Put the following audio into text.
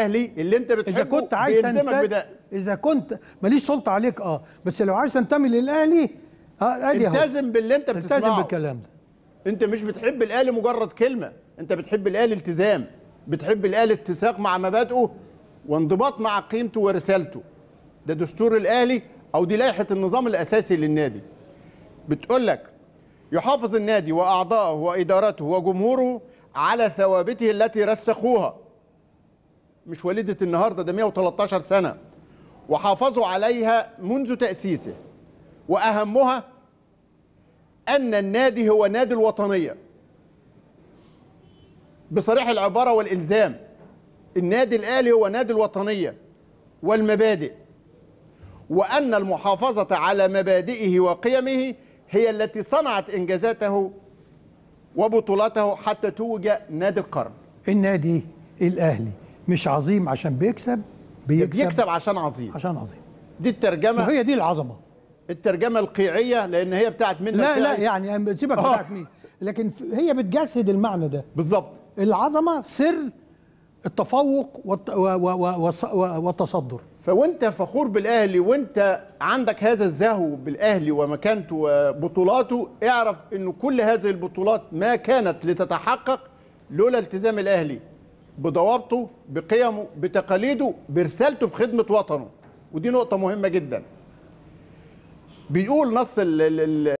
الاهلي اللي انت بتحبه اذا كنت عايز تنتمي اذا كنت ماليش سلطه عليك اه بس لو عايز تنتمي للاهلي آه ادي التزم باللي انت بتسمعه التزم بالكلام ده انت مش بتحب الاهلي مجرد كلمه انت بتحب الاهلي التزام بتحب الاهلي اتساق مع مبادئه وانضباط مع قيمته ورسالته ده دستور الاهلي او دي لائحه النظام الاساسي للنادي بتقول لك يحافظ النادي واعضائه وادارته وجمهوره على ثوابته التي رسخوها مش وليده النهارده ده 113 سنه وحافظوا عليها منذ تاسيسه واهمها ان النادي هو نادي الوطنيه بصريح العباره والالزام النادي الاهلي هو نادي الوطنيه والمبادئ وان المحافظه على مبادئه وقيمه هي التي صنعت انجازاته وبطولاته حتى توج نادي القرن النادي الاهلي مش عظيم عشان بيكسب بيكسب, بيكسب عشان عظيم عشان عظيم دي الترجمه وهي دي العظمه الترجمه القيعيه لان هي بتاعت مين لا لا يعني سيبك آه. بتاعت مين لكن هي بتجسد المعنى ده بالظبط العظمه سر التفوق والتصدر فوانت فخور بالاهلي وانت عندك هذا الزهو بالاهلي ومكانته وبطولاته اعرف انه كل هذه البطولات ما كانت لتتحقق لولا التزام الاهلي بضوابطه بقيمه بتقاليده برسالته في خدمه وطنه ودي نقطه مهمه جدا بيقول نص ال